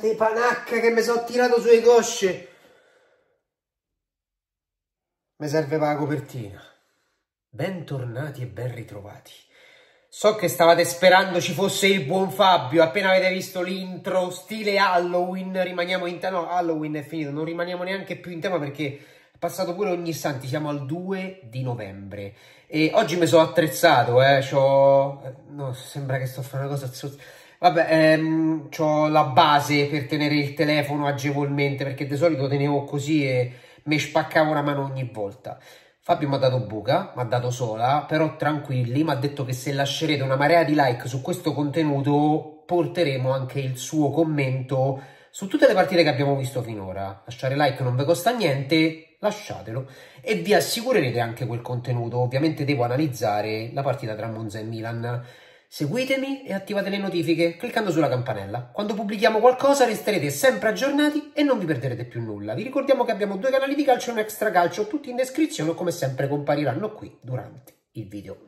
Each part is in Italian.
di panacca che mi sono tirato sulle cosce. Mi serve la copertina. Bentornati e ben ritrovati. So che stavate sperando ci fosse il buon Fabio, appena avete visto l'intro, stile Halloween, rimaniamo in tema, no Halloween è finito, non rimaniamo neanche più in tema perché è passato pure ogni santi, siamo al 2 di novembre e oggi mi sono attrezzato, eh, c'ho... Eh, no, sembra che sto facendo una cosa... Vabbè, ehm, ho la base per tenere il telefono agevolmente perché di solito tenevo così e mi spaccavo una mano ogni volta. Fabio mi ha dato buca, mi ha dato sola, però tranquilli, mi ha detto che se lascerete una marea di like su questo contenuto porteremo anche il suo commento su tutte le partite che abbiamo visto finora. Lasciare like non vi costa niente, lasciatelo e vi assicurerete anche quel contenuto. Ovviamente devo analizzare la partita tra Monza e Milan. Seguitemi e attivate le notifiche cliccando sulla campanella. Quando pubblichiamo qualcosa resterete sempre aggiornati e non vi perderete più nulla. Vi ricordiamo che abbiamo due canali di calcio e un extra calcio, tutti in descrizione o come sempre compariranno qui durante il video.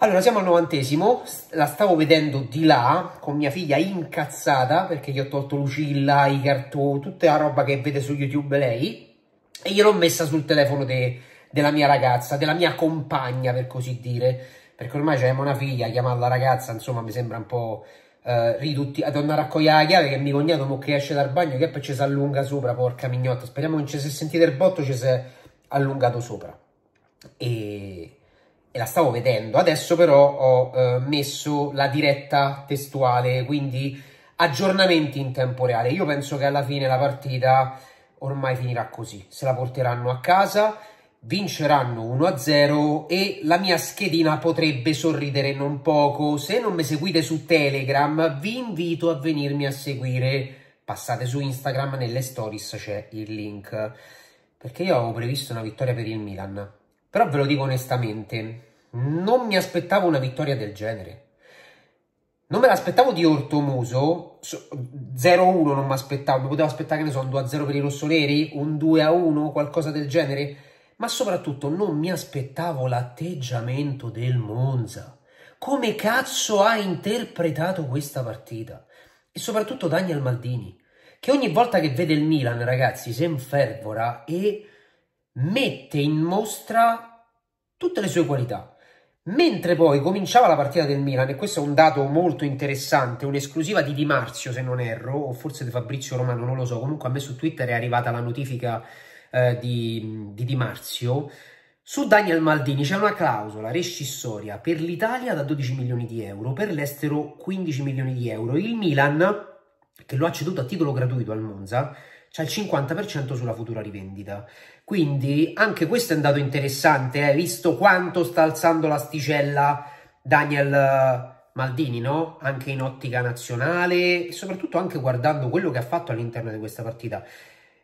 Allora, siamo al novantesimo, la stavo vedendo di là con mia figlia incazzata perché gli ho tolto Lucilla, i cartoni, tutta la roba che vede su YouTube lei e gliel'ho messa sul telefono de della mia ragazza, della mia compagna per così dire perché ormai c'è una figlia, chiamarla ragazza, insomma, mi sembra un po' eh, ridutti a tornare a la chiave che mi cognato mo che esce dal bagno che poi ci si allunga sopra, porca mignotta. Speriamo che si sentite il botto ci si è allungato sopra. E, e la stavo vedendo. Adesso però ho eh, messo la diretta testuale, quindi aggiornamenti in tempo reale. Io penso che alla fine la partita ormai finirà così. Se la porteranno a casa vinceranno 1-0 e la mia schedina potrebbe sorridere non poco. Se non mi seguite su Telegram vi invito a venirmi a seguire. Passate su Instagram, nelle stories c'è il link. Perché io avevo previsto una vittoria per il Milan. Però ve lo dico onestamente, non mi aspettavo una vittoria del genere. Non me l'aspettavo di Ortomuso, 0-1 non mi aspettavo, mi potevo aspettare che ne so, un 2-0 per i rossoleri, un 2-1, qualcosa del genere ma soprattutto non mi aspettavo l'atteggiamento del Monza. Come cazzo ha interpretato questa partita? E soprattutto Daniel Maldini, che ogni volta che vede il Milan, ragazzi, si infervora e mette in mostra tutte le sue qualità. Mentre poi cominciava la partita del Milan, e questo è un dato molto interessante, un'esclusiva di Di Marzio se non erro, o forse di Fabrizio Romano, non lo so, comunque a me su Twitter è arrivata la notifica eh, di, di, di Marzio, su Daniel Maldini c'è una clausola rescissoria per l'Italia da 12 milioni di euro, per l'estero 15 milioni di euro. Il Milan, che lo ha ceduto a titolo gratuito al Monza, c'ha il 50% sulla futura rivendita. Quindi anche questo è un dato interessante, eh, visto quanto sta alzando l'asticella Daniel eh, Maldini, no? Anche in ottica nazionale e soprattutto anche guardando quello che ha fatto all'interno di questa partita.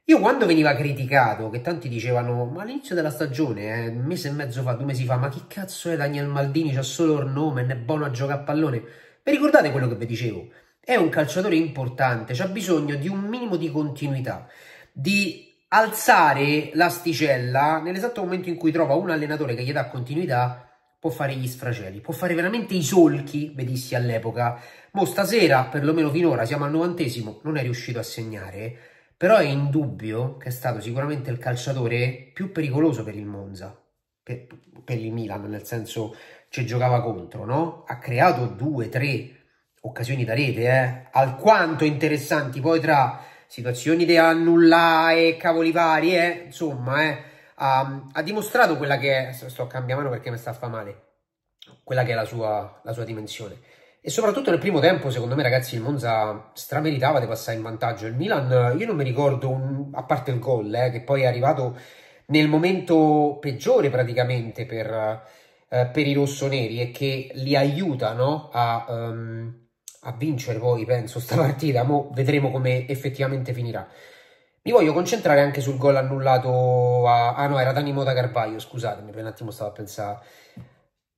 Io quando veniva criticato, che tanti dicevano, ma all'inizio della stagione, eh, un mese e mezzo fa, due mesi fa, ma chi cazzo è Daniel Maldini, c'ha solo il nome, è buono a giocare a pallone. Vi ricordate quello che vi dicevo? È un calciatore importante, c'ha bisogno di un minimo di continuità, di alzare l'asticella nell'esatto momento in cui trova un allenatore che gli dà continuità può fare gli sfracelli, può fare veramente i solchi, vedissi all'epoca. Mo stasera, perlomeno finora, siamo al novantesimo, non è riuscito a segnare, però è indubbio che è stato sicuramente il calciatore più pericoloso per il Monza, per, per il Milan, nel senso ci giocava contro, no? Ha creato due, tre occasioni da rete, eh? alquanto interessanti, poi tra situazioni da annullare e cavoli vari, eh? insomma, eh? Ha, ehm, ha, dimostrato quella che è, sto a cambiare mano perché mi sta a fa male, quella che è la sua, la sua dimensione e soprattutto nel primo tempo, secondo me, ragazzi, il Monza strameritava di passare in vantaggio. Il Milan, io non mi ricordo, un, a parte il gol, eh, che poi è arrivato nel momento peggiore praticamente per, eh, per i rossoneri e che li aiutano a, um, a vincere poi, penso, sta partita. Mo vedremo come effettivamente finirà. Mi voglio concentrare anche sul gol annullato a... Ah no, era Dani Moda Carbaio, scusatemi, per un attimo stavo a pensare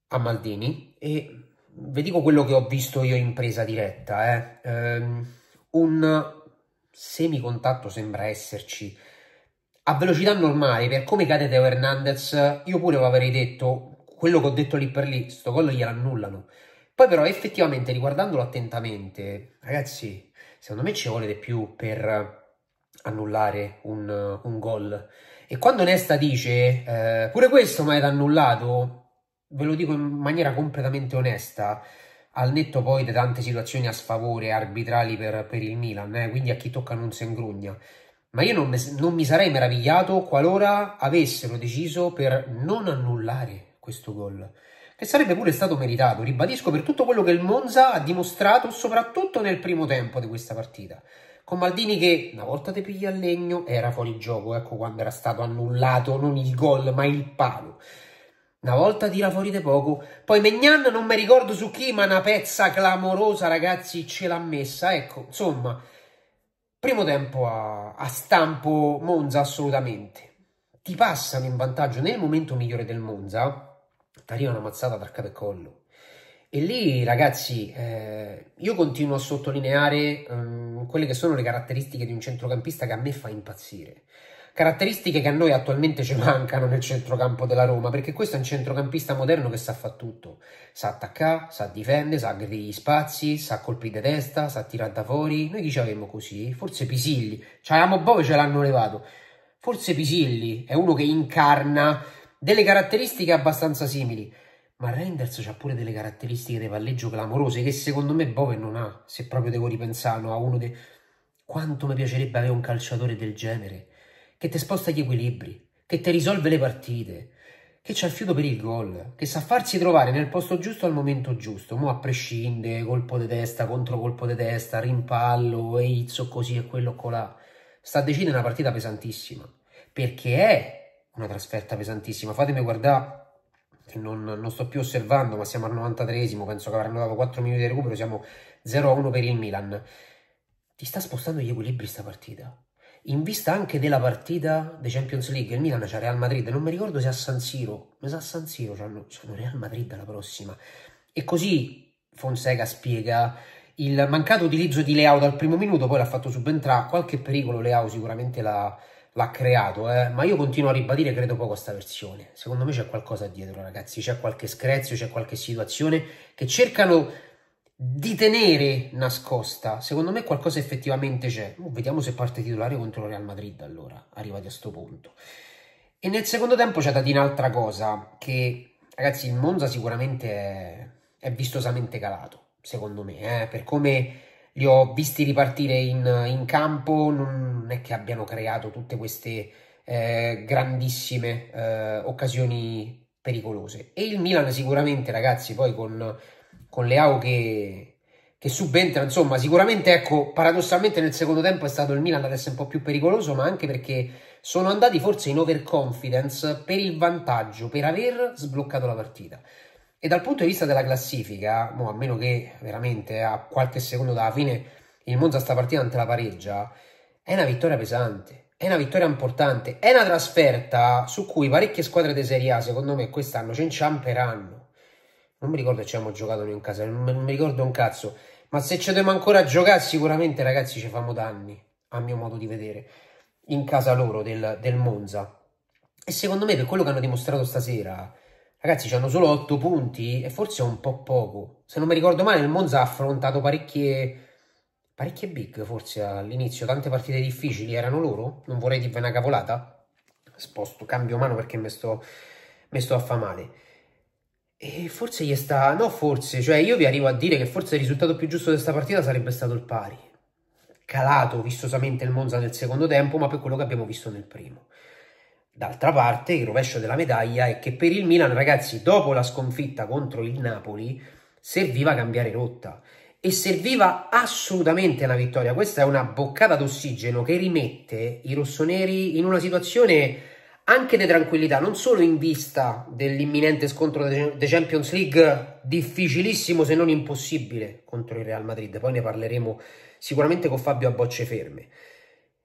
a Maldini. E vi dico quello che ho visto io in presa diretta, eh. um, un semicontatto sembra esserci. A velocità normale, per come cade Teo Hernandez, io pure avrei detto quello che ho detto lì per lì, sto gol gliel'annullano. Poi però effettivamente riguardandolo attentamente, ragazzi, secondo me ci vuole di più per annullare un, un gol. E quando Nesta dice eh, pure questo ma è annullato, ve lo dico in maniera completamente onesta, al netto poi di tante situazioni a sfavore arbitrali per, per il Milan, eh, quindi a chi tocca non si ingrugna. Ma io non, non mi sarei meravigliato qualora avessero deciso per non annullare questo gol, che sarebbe pure stato meritato, ribadisco, per tutto quello che il Monza ha dimostrato, soprattutto nel primo tempo di questa partita con Maldini che una volta te piglia al legno era fuori gioco, ecco quando era stato annullato non il gol ma il palo. Una volta tira fuori di poco. Poi Megnan, non mi ricordo su chi, ma una pezza clamorosa, ragazzi, ce l'ha messa. Ecco, insomma, primo tempo a, a stampo Monza assolutamente. Ti passano in vantaggio nel momento migliore del Monza, ti arriva una mazzata tra attaccata e collo. E lì, ragazzi, eh, io continuo a sottolineare ehm, quelle che sono le caratteristiche di un centrocampista che a me fa impazzire Caratteristiche che a noi attualmente ci mancano nel centrocampo della Roma, perché questo è un centrocampista moderno che sa fare tutto. Sa attaccare, sa difendere, sa aggredire gli spazi, sa colpire testa, sa tirare da fuori. Noi chi ci avevamo così? Forse Pisilli. C'avevamo Bove e ce l'hanno levato. Forse Pisilli è uno che incarna delle caratteristiche abbastanza simili. Ma Reinders ha pure delle caratteristiche di palleggio clamorose che secondo me Bove non ha, se proprio devo ripensarlo, a uno dei... Quanto mi piacerebbe avere un calciatore del genere che ti sposta gli equilibri, che ti risolve le partite, che c'ha il fiuto per il gol, che sa farsi trovare nel posto giusto al momento giusto, mo a prescindere, colpo di testa, contro colpo di testa, rimpallo, eizzo così e quello colà. Sta a decidere una partita pesantissima, perché è una trasferta pesantissima. Fatemi guardare, che non, non sto più osservando, ma siamo al 93esimo, penso che avranno dato 4 minuti di recupero, siamo 0-1 per il Milan. Ti sta spostando gli equilibri sta partita in vista anche della partita di Champions League, il Milan c'ha Real Madrid, non mi ricordo se a San Siro, ma sa a San Siro c'hanno, Real Madrid la prossima. E così Fonseca spiega il mancato utilizzo di Leao dal primo minuto, poi l'ha fatto subentrare, qualche pericolo Leao sicuramente l'ha, l'ha creato, eh? ma io continuo a ribadire, credo poco a questa versione. Secondo me c'è qualcosa dietro, ragazzi, c'è qualche screzio, c'è qualche situazione che cercano di tenere nascosta. Secondo me qualcosa effettivamente c'è. Oh, vediamo se parte titolare contro il Real Madrid allora, arrivati a sto punto. E nel secondo tempo c'è da dire un'altra cosa, che ragazzi il Monza sicuramente è, è vistosamente calato, secondo me, eh? per come li ho visti ripartire in, in, campo, non è che abbiano creato tutte queste eh, grandissime eh, occasioni pericolose. E il Milan sicuramente, ragazzi, poi con con Leao che, che subentra, insomma sicuramente ecco paradossalmente nel secondo tempo è stato il Milan ad essere un po' più pericoloso ma anche perché sono andati forse in overconfidence per il vantaggio, per aver sbloccato la partita. E dal punto di vista della classifica, no, a meno che veramente a qualche secondo dalla fine il Monza sta partita ante la pareggia, è una vittoria pesante, è una vittoria importante, è una trasferta su cui parecchie squadre di Serie A, secondo me, quest'anno ci inciamperanno non mi ricordo se ci abbiamo giocato noi in casa, non mi ricordo un cazzo, ma se ci dobbiamo ancora giocare sicuramente ragazzi ci fanno danni, a mio modo di vedere, in casa loro del, del Monza. E secondo me per quello che hanno dimostrato stasera, ragazzi hanno solo 8 punti e forse è un po' poco. Se non mi ricordo male il Monza ha affrontato parecchie, parecchie big forse all'inizio, tante partite difficili erano loro, non vorrei dirvi una cavolata. Sposto, cambio mano perché mi sto, sto a fa male. E forse gli sta... No, forse. Cioè, io vi arrivo a dire che forse il risultato più giusto di questa partita sarebbe stato il pari. Calato vistosamente il Monza nel secondo tempo, ma per quello che abbiamo visto nel primo. D'altra parte, il rovescio della medaglia è che per il Milan, ragazzi, dopo la sconfitta contro il Napoli, serviva cambiare rotta. E serviva assolutamente una vittoria. Questa è una boccata d'ossigeno che rimette i rossoneri in una situazione anche di tranquillità, non solo in vista dell'imminente scontro di Champions League, difficilissimo se non impossibile contro il Real Madrid, poi ne parleremo sicuramente con Fabio a bocce ferme,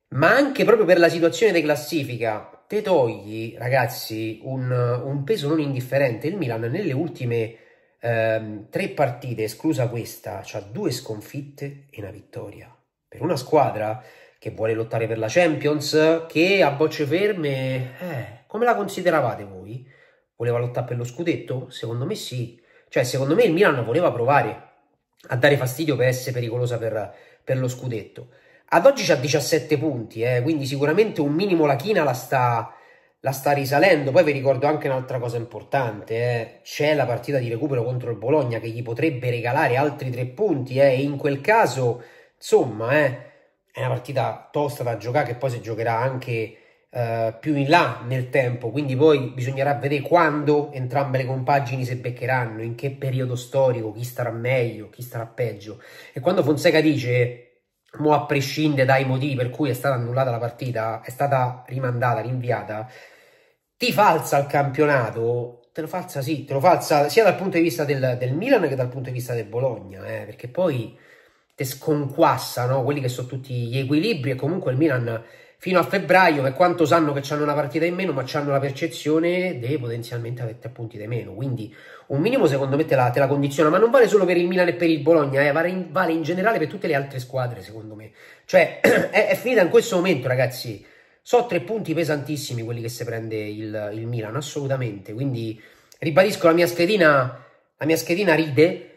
ma anche proprio per la situazione di classifica, te togli ragazzi un, un peso non indifferente, il Milan nelle ultime ehm, tre partite, esclusa questa, ha due sconfitte e una vittoria, per una squadra che vuole lottare per la Champions, che a bocce ferme, eh, come la consideravate voi? Voleva lottare per lo scudetto? Secondo me sì. Cioè, secondo me il Milan voleva provare a dare fastidio per essere pericolosa per, per lo scudetto. Ad oggi c'ha 17 punti, eh, quindi sicuramente un minimo la china la sta, la sta risalendo. Poi vi ricordo anche un'altra cosa importante, eh. c'è la partita di recupero contro il Bologna che gli potrebbe regalare altri tre punti eh. e in quel caso, insomma, eh, è una partita tosta da giocare che poi si giocherà anche eh, più in là nel tempo, quindi poi bisognerà vedere quando entrambe le compagini si beccheranno, in che periodo storico, chi starà meglio, chi starà peggio. E quando Fonseca dice mo a prescindere dai motivi per cui è stata annullata la partita, è stata rimandata, rinviata, ti falsa il campionato, te lo falsa sì, te lo falsa sia dal punto di vista del, del Milan che dal punto di vista del Bologna, eh, perché poi te sconquassano quelli che sono tutti gli equilibri e comunque il Milan fino a febbraio, per quanto sanno che hanno una partita in meno, ma hanno la percezione di potenzialmente avere tre punti di meno. Quindi un minimo secondo me te la, te la, condiziona, ma non vale solo per il Milan e per il Bologna, eh, vale, in, vale, in, generale per tutte le altre squadre secondo me. Cioè è, è, finita in questo momento ragazzi, so tre punti pesantissimi quelli che si prende il, il Milan, assolutamente. Quindi ribadisco la mia schedina, la mia schedina ride,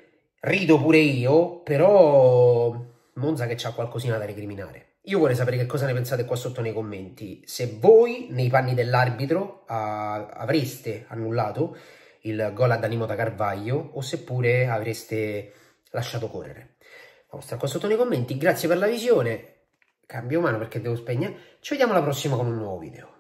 Rido pure io, però Monza che c'ha qualcosina da recriminare. Io vorrei sapere che cosa ne pensate qua sotto nei commenti. Se voi, nei panni dell'arbitro, avreste annullato il gol ad Animo da Carvaglio o seppure avreste lasciato correre. La vostra qua sotto nei commenti. Grazie per la visione. Cambio mano perché devo spegnere. Ci vediamo alla prossima con un nuovo video.